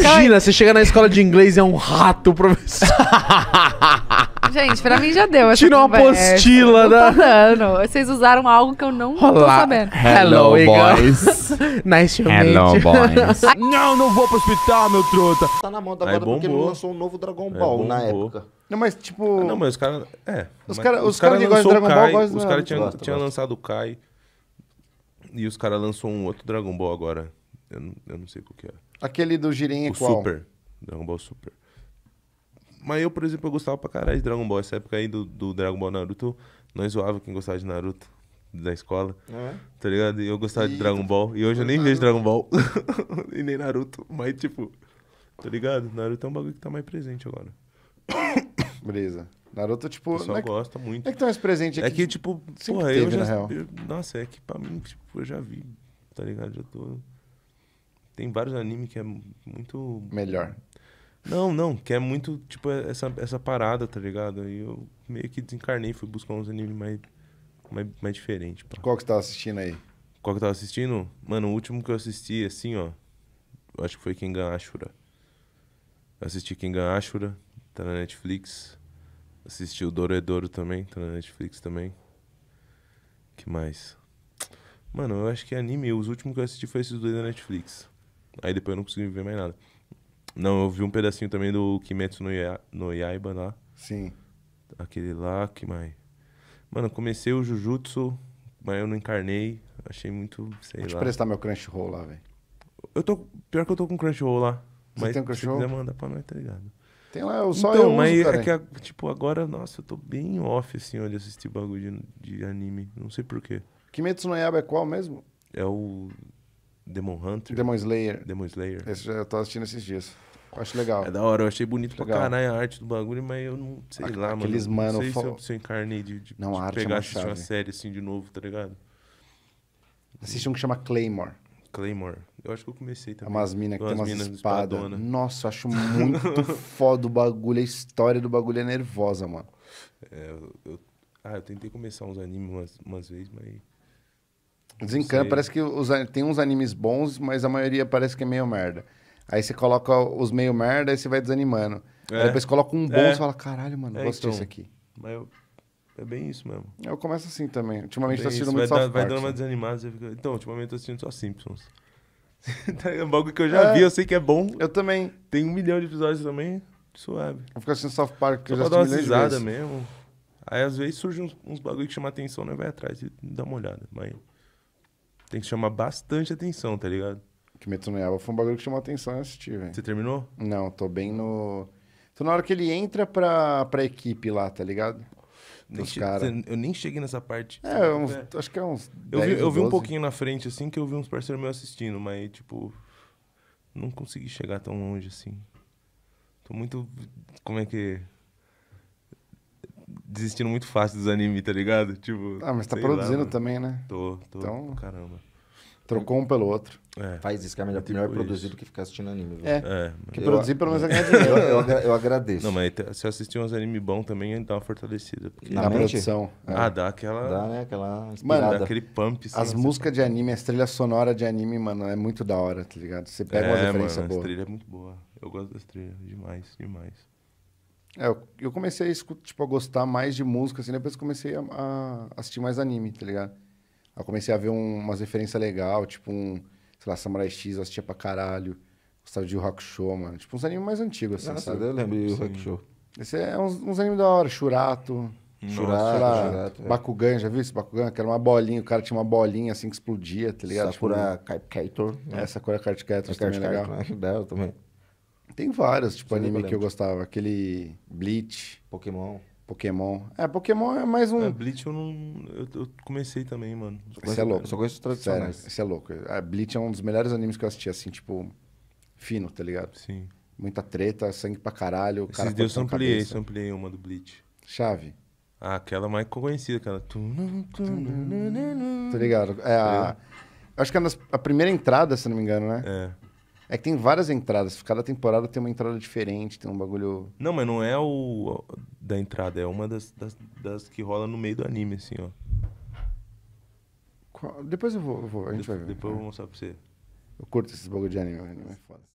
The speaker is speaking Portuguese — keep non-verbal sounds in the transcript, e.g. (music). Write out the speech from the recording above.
Imagina, você chega na escola de inglês e é um rato, professor. (laughs) Gente, pra mim já deu. Tirou uma apostila, né? Não tô Vocês usaram algo que eu não tô sabendo. Hello, Hello, boys. (laughs) nice to meet Hello, you. boys. (laughs) Não, não vou pro hospital, meu truta. Tá na moda agora porque ele lançou um novo Dragon é, Ball na época. Não, mas tipo. Ah, Não, mas os caras. É. Os caras cara- os cara que gostam de lançou o Dragon Ball gostam Os de- caras tinham tinha lançado o Kai. E os caras lançou um outro Dragon Ball agora. Eu não, eu não sei qual que é. Aquele do girinho é qual? Super. Dragon Ball Super. Mas eu, por exemplo, eu gostava pra caralho de Dragon Ball. Essa época aí do, do Dragon Ball Naruto, nós zoava quem gostava de Naruto da escola. É? Tá ligado? E eu gostava e... de Dragon Ball. E hoje eu nem Naruto. vejo Dragon Ball. (laughs) e nem Naruto. Mas, tipo, tá ligado? Naruto é um bagulho que tá mais presente agora. Beleza. Naruto, tipo. só é gosta que, muito. É que tá mais presente aqui. É, é que, tipo, porra, teve, eu já. Eu, nossa, é que pra mim, tipo, eu já vi, tá ligado? já tô. Tem vários animes que é muito. Melhor. Não, não, que é muito, tipo, essa, essa parada, tá ligado? aí eu meio que desencarnei, fui buscar uns animes mais, mais, mais diferentes. Pá. Qual que você tava assistindo aí? Qual que eu tava assistindo? Mano, o último que eu assisti, assim, ó. Acho que foi Kenga Ashura. Eu assisti Kenga Ashura, tá na Netflix. Assisti o Doroedoro é também, tá na Netflix também. Que mais? Mano, eu acho que é anime, os últimos que eu assisti foi esses dois da Netflix. Aí depois eu não consegui ver mais nada. Não, eu vi um pedacinho também do Kimetsu no, ya, no Yaiba lá. Sim. Aquele lá, que mais... Mano, comecei o Jujutsu, mas eu não encarnei. Achei muito, sei Vou lá. te prestar meu Crunchyroll lá, velho. Eu tô... Pior que eu tô com Crunchyroll lá. Você mas tem um Crunchyroll? se quiser mandar pra nós, tá ligado? Tem lá, eu só então, eu mas uso, mas é que, tipo, agora, nossa, eu tô bem off, assim, de assistir bagulho de, de anime. Não sei porquê. Kimetsu no Yaiba é qual mesmo? É o Demon Hunter. Demon Slayer. Demon Slayer. Esse já eu tô assistindo esses dias. Eu acho legal. É da hora, eu achei bonito legal. pra caralho a arte do bagulho, mas eu não sei a, lá, mano. Aqueles mano. se, eu, se eu encarnei de, de, não, de a pegar é assistir uma série assim de novo, tá ligado? Assiste um que chama Claymore. Claymore. Eu acho que eu comecei também. É umas minas que tem umas espada. espadas. Espadona. Nossa, eu acho (laughs) muito foda o bagulho. A história do bagulho é nervosa, mano. É, eu, eu... Ah, eu tentei começar uns animes umas, umas vezes, mas Desencana, parece que os, tem uns animes bons, mas a maioria parece que é meio merda. Aí você coloca os meio merda e você vai desanimando. É. Aí depois coloca um bom é. e fala, caralho, mano, é, gostei disso então, aqui. Mas eu, é bem isso mesmo. Eu começo assim também. Ultimamente é bem tô assistindo isso, muito vai Vai dando uma desanimada. Fica... Então, ultimamente tô assistindo só Simpsons. (laughs) é um bagulho que eu já é. vi, eu sei que é bom. Eu também. Tem um milhão de episódios também, suave. Vou ficar assistindo South Park, que só eu já assisti milhões de mesmo. Aí às vezes surge uns, uns bagulho que chama atenção, né? Vai atrás e dá uma olhada. Mas tem que chamar bastante atenção, tá ligado? Kimetsu no Yaiba foi um bagulho que chamou atenção e assisti, velho. Você terminou? Não, tô bem no... Tô na hora que ele entra pra, pra equipe lá, tá ligado? Nem cara... Eu nem cheguei nessa parte. É, uns, é. acho que é uns eu vi, eu vi um pouquinho na frente, assim, que eu vi uns parceiros meus assistindo, mas, tipo, não consegui chegar tão longe, assim. Tô muito... Como é que desistindo muito fácil dos animes, tá ligado? Tipo. Ah, mas tá produzindo lá, também, né? Tô, tô. Então, caramba. Trocou um pelo outro. É. Faz isso, que é melhor, tipo melhor produzir do que ficar assistindo anime. É. é. Que eu, produzir pelo menos é dinheiro. eu, eu, eu, agradeço. Não, mas se assistir uns anime bom também, dá uma fortalecida. Porque... Na, Na produção. É. Ah, dá aquela. Dá, né? Aquela. Mano, dá aquele pump. Assim, as assim. músicas de anime, a trilha sonora de anime, mano, é muito da hora, tá ligado? Você pega é, uma referência mano, boa. A trilha é muito boa. Eu gosto das trilhas. Demais, demais. É, eu comecei a, escutar, tipo, a gostar mais de música, assim, depois comecei a, a assistir mais anime, tá ligado? comecei a ver um, umas referências legais, tipo um, sei lá, Samurai X, eu assistia pra caralho. Gostava de Rock Show, mano. Tipo uns animes mais antigos, assim, Nossa, sabe? eu lembro de Yu Esse é uns, uns animes da hora, Shurato. Shurato, é. Bakugan, já viu esse Bakugan? Que era uma bolinha, o cara tinha uma bolinha assim que explodia, tá ligado? Sakura tipo, Kaitor. Né? É, Sakura Kaitor é também é legal. Né? (laughs) Eu também. Tem várias tipo, anime que eu gostava. Aquele Bleach. Pokémon. Pokémon. É, Pokémon é mais um. É, Bleach eu não. Eu, eu comecei também, mano. Esse é louco. só conheço tradicionais. Sério, esse é louco. É, Bleach é um dos melhores animes que eu assisti, assim, tipo, fino, tá ligado? Sim. Muita treta, sangue pra caralho. Esses cara dias eu ampliei, eu ampliei uma do Bleach. Chave. Ah, aquela mais conhecida, aquela. Tá ligado? É a. Tá acho que é a primeira entrada, se não me engano, né? É. É que tem várias entradas. Cada temporada tem uma entrada diferente, tem um bagulho. Não, mas não é o da entrada, é uma das, das, das que rola no meio do anime, assim, ó. Qual? Depois eu vou, eu vou, a gente vai ver. Depois eu vou mostrar pra você. Eu curto esses bagulho de anime, anime né? é foda.